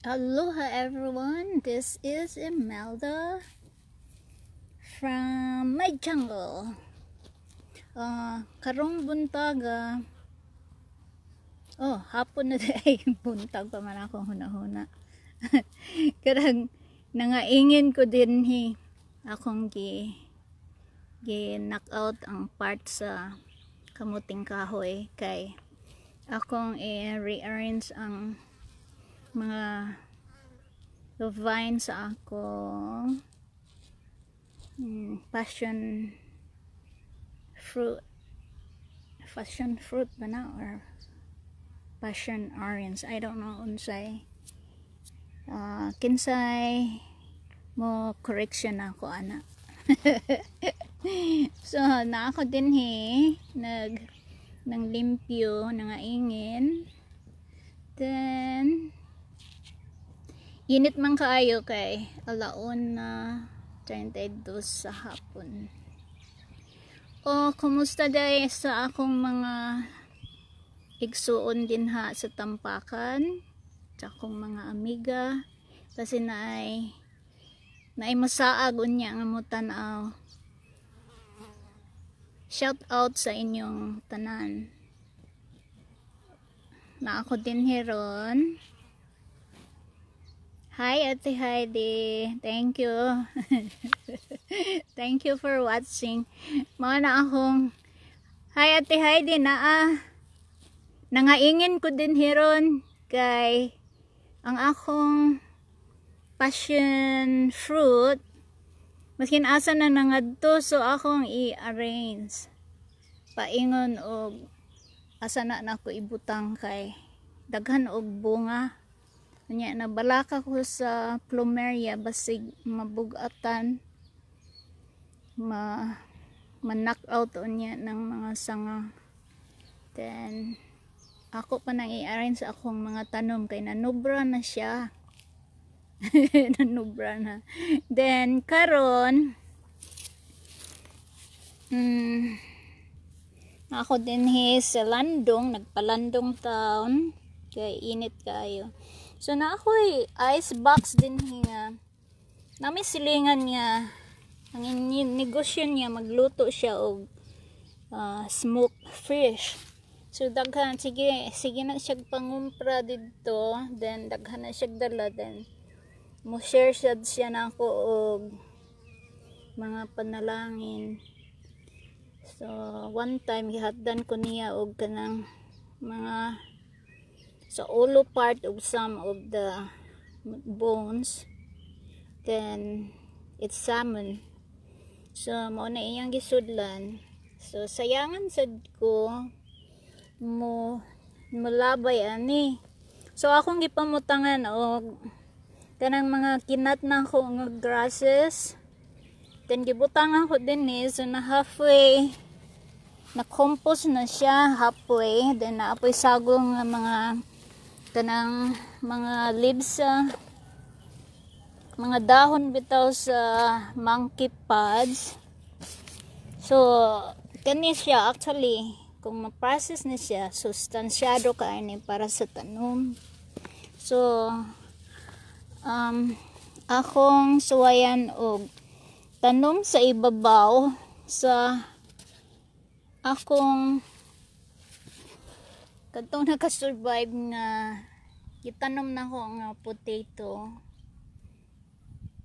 Aloha everyone, this is Imelda from my jungle. Uh, karong buntag, uh, oh, hapon na day, buntag pa man ako huna-huna. Karang nangaingin ko din hi, akong gi, gi knock out ang part sa kamuting kahoy kay akong i-rearrange ang mga vines sa akong hmm, passion fruit passion fruit ba na or passion orange I don't know unsay uh, kinsay mo correction ako ana so na ako din he nag nang limpyo nangaingin then Init man kaayo kay alaon na 32 sa hapon. O, kumusta day sa akong mga igsuon din ha sa tampakan sa akong mga amiga kasi na ay na ay masaag unya nga mo tanaw shout out sa inyong tanan na ako din heron Hi, Ate Heidi. Thank you. Thank you for watching. Mga na akong Hi, Ate Heidi. Naa. Nangaingin ko din hiron kay ang akong passion fruit maskin asa na nangadto so akong i-arrange paingon og asa na nako ibutang kay daghan og bunga Nya na balaka ko sa plumeria basig mabugatan ma knock out niya ng mga sanga. Then ako pa nang i-arrange sa akong mga tanom kay nanubra na siya. nanubra na. Then karon mm, ako din he sa landong nagpalandong town kay init kayo So na ako'y box din niya. Nami silingan niya. Ang negosyo niya magluto siya og uh, smoked fish. So daghan sige sige na siya pangumpra didto then daghan na siya dala then mo share siya siya na ako og mga panalangin. So one time gihatdan ko niya og kanang mga sa ulo part of some of the bones then it's salmon so mo na iyang gisudlan so sayangan sad ko mo mulabay ani so akong gipamutangan og kanang mga kinat na ko nga grasses then gibutang ako din eh so na halfway na compost na siya halfway then naapoy sagong nga mga kanang mga leaves sa ah. mga dahon bitaw sa monkey pods so kani siya actually kung ma-process ni siya sustansyado ka ni para sa tanom so um, akong suwayan og tanom sa ibabaw sa akong kadtong nakasurvive nga gitanom na ko ang potato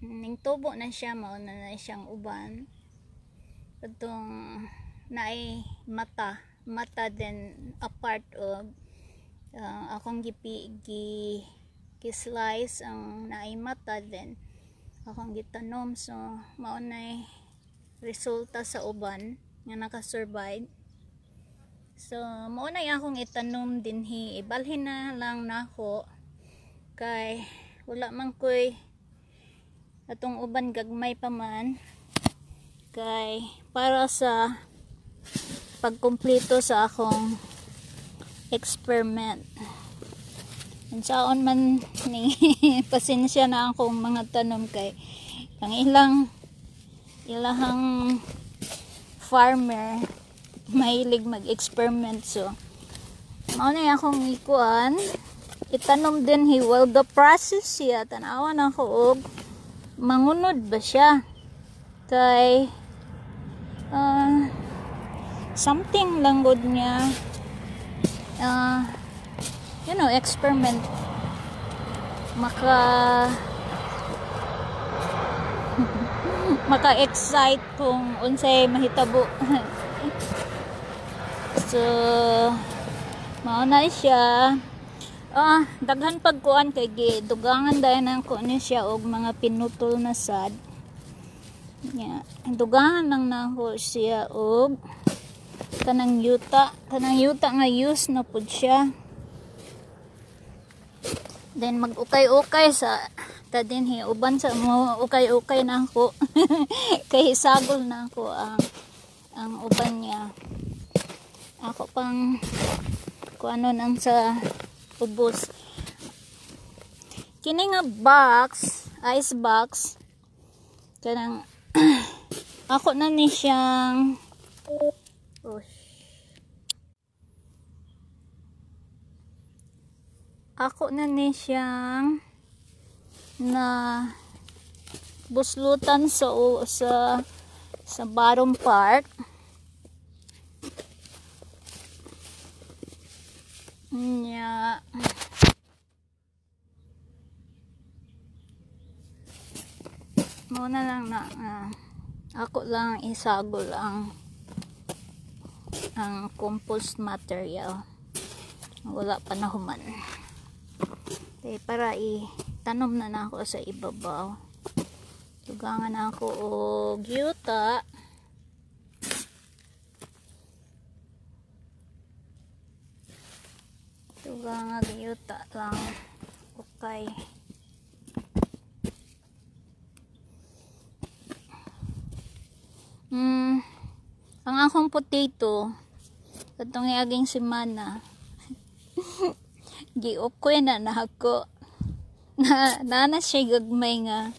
ning tubo na siya mao na na siyang uban kadtong naay mata mata then a part of uh, akong gipi gi gi slice ang naay mata then akong gitanom so mao na resulta sa uban nga nakasurvive So, muna akong itanom din hi. Ibalhin na lang nako. Kay, wala man ko'y atong uban gagmay pa man. Kay, para sa pagkumpleto sa akong experiment. Saon man ni pasensya na akong mga tanom kay ang ilang ilahang farmer mahilig mag-experiment so mao na akong ikuan itanom din he well the process siya tanawan na ko og mangunod ba siya kay uh, something lang good niya uh, you know experiment maka maka-excite kung unsay mahitabo So, mauna siya. Ah, daghan pagkuan kay dugangan dahil ang kunin siya og mga pinutol na sad. Yeah. Dugangan nang na siya og tanang yuta. tanang yuta nga use na pud siya. Then mag-ukay-ukay sa ta din hi uban sa mo ukay-ukay na ako. kay sagol na ako ang ang uban niya ako pang kung ano nang sa ubos kini nga box ice box kanang ako na ni siyang oh, ako na ni siyang na buslutan sa sa sa Barong Park Nya. Muna lang na. Uh, ako lang isagol ang ang compost material. Wala pa na human. Okay, para i-tanom na na ako sa ibabaw. Tugangan na ako o oh, gyuta. duga nga gayuta lang okay mm, ang akong potato katong aging semana giokoy na na ako na nana siya gagmay nga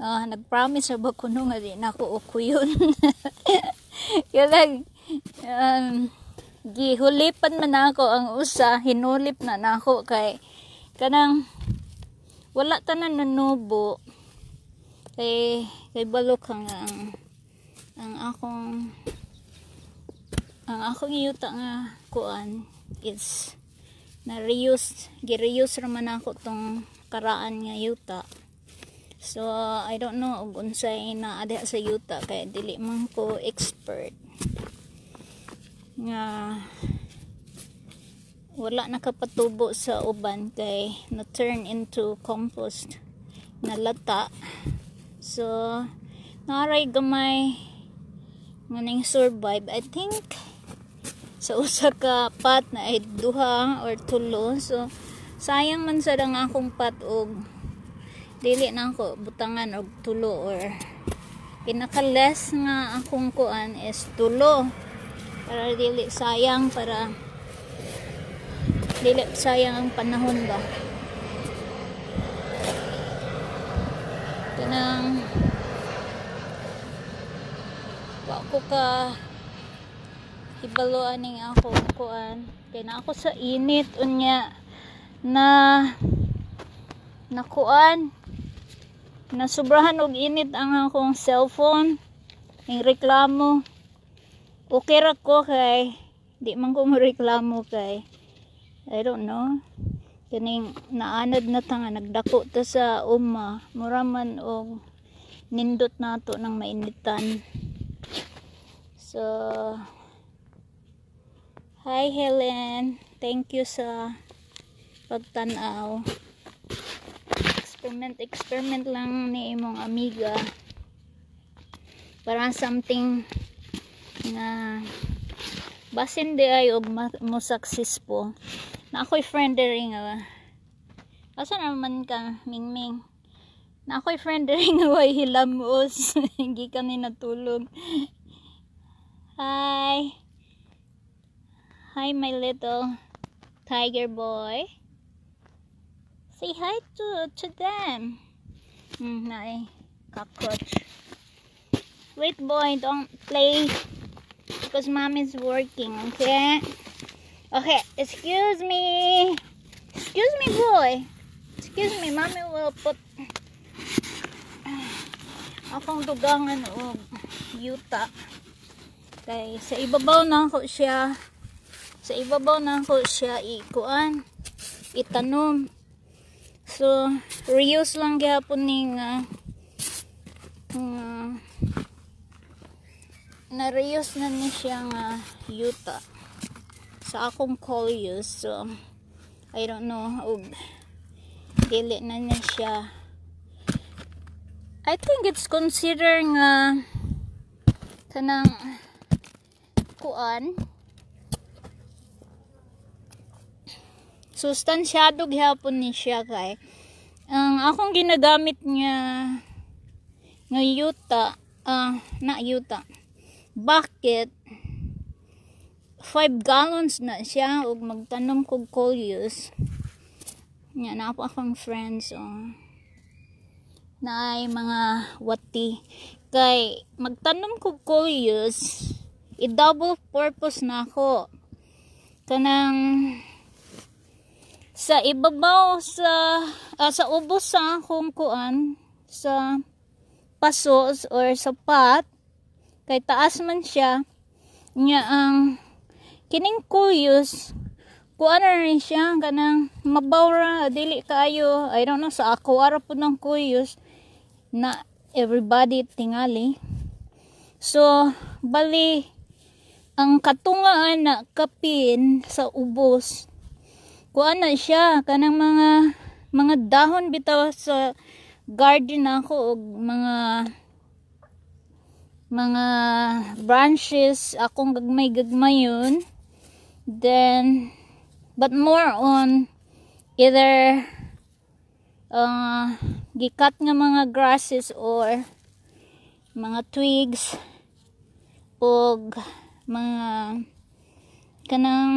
uh, nagpromise sa bakuno nga di na ako ukuyon yun lang um, gihulipan man nako ang usa hinulip na nako kay kanang wala tanan nanubo kay kay balok ang ang akong ang akong yuta nga kuan is na reuse gireuse man ako tong karaan nga yuta so I don't know og unsay na adya sa yuta kay dili man ko expert nga wala nakapatubo sa uban kay na turn into compost na lata so naray gamay nga nang survive I think sa usa ka pat na ay duha or tulo so sayang man sad nga akong pat og dili na ako butangan og tulo or pinaka less nga akong kuan is tulo para dili sayang para dili sayang ang panahon ba kanang wa ko ka hibaloan ning ako kuan kay na ako sa init unya na nakuan na sobrahan og init ang akong cellphone ning reklamo okay ra ko kay di man ko mo reklamo kay I don't know kining naanad na tanga nagdako ta sa uma muraman og nindot nato ng mainitan so hi Helen thank you sa pagtanaw experiment experiment lang ni imong amiga para something nga basin di ay og mo successful na ako'y friend rin nga asa naman ka mingming na ako'y friend rin nga way hilamos hindi ka ni natulog hi hi my little tiger boy say hi to to them mm, na eh cockroach wait boy don't play because mom is working, okay? Okay, excuse me. Excuse me, boy. Excuse me, mommy will put akong dugangan o yuta. Kay sa ibabaw na ko siya sa ibabaw na ko siya ikuan itanom. So, reuse lang gyapon ning uh, uh, na-reuse na ni siyang uh, yuta sa akong coleus so I don't know og dili na niya siya I think it's considered nga uh, kanang kuan sustansyado gyapon ni siya kay ang um, akong ginagamit niya ng yuta uh, na yuta bakit? 5 gallons na siya ug magtanom kog coleus. Nya na ako akong friends oh. Na ay mga wati kay magtanom kog coleus i-double purpose na ako. Kanang sa ibabaw sa uh, sa ubos sa akong kuan sa pasos or sa pot kay taas man siya nga ang kining kuyos kuan rin siya kanang mabawra dili kaayo i don't know sa ako ara pud ng kuyos na everybody tingali so bali ang katungaan na kapin sa ubos kuan na siya kanang mga mga dahon bitaw sa garden ako og mga mga branches akong gagmay-gagmay yun then but more on either uh, gikat nga mga grasses or mga twigs o mga kanang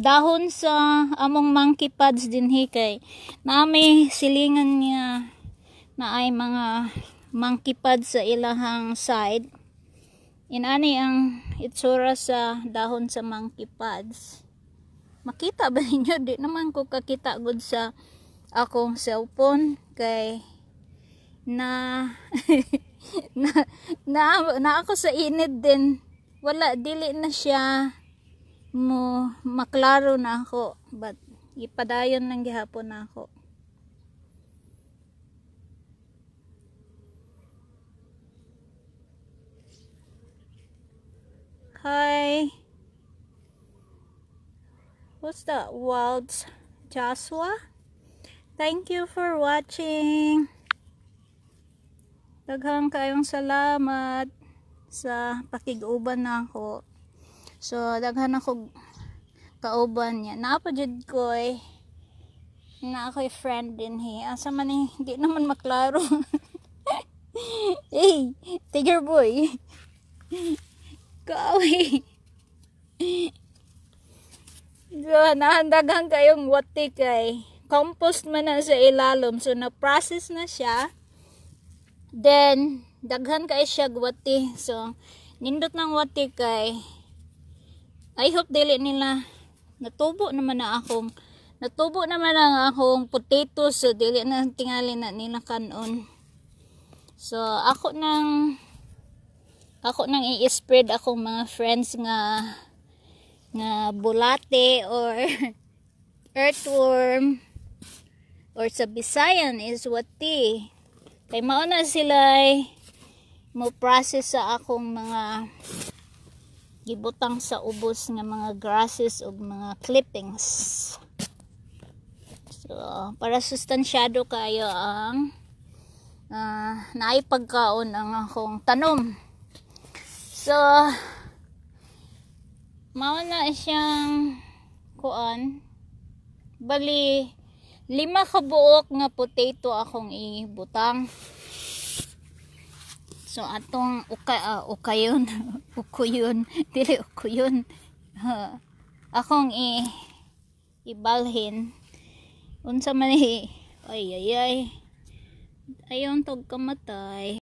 dahon sa among monkey pads dinhi kay nami silingan niya na ay mga monkey pads sa ilahang side Inani ang itsura sa dahon sa monkey pads. Makita ba ninyo? Di naman ko kakita good sa akong cellphone kay na na, na na ako sa init din wala dili na siya mo maklaro na ako but ipadayon lang gihapon na ako Hi. What's that? Wilds Joshua? Thank you for watching. Daghang kayong salamat sa pakiguban na ako. So, daghan ako kauban niya. Naapajud ko eh. Na ako'y friend din he. Asa man eh, hindi naman maklaro. hey, tiger boy. Go away. so, diba, nahandagan kayong watik ay compost man na sa ilalom. So, na-process na siya. Then, daghan kay siya gwati. So, nindot ng wati kay I hope dili nila natubo naman na akong natubo naman ang akong potato so dili na tingali na nila kanon so ako nang ako nang i-spread akong mga friends nga nga bulate or earthworm or sa Bisayan is what wati kay mauna sila mo process sa akong mga gibutang sa ubos nga mga grasses ug mga clippings so para sustansyado kayo ang uh, naipagkaon ang akong tanom So, mao na siyang kuan. Bali, lima ka buok nga potato akong ibutang. So, atong uka, uh, ah, ukayon, ukuyon, dili ukuyon. Uh, akong i ibalhin. Unsa man ni ay ay ay. Ayon tog kamatay.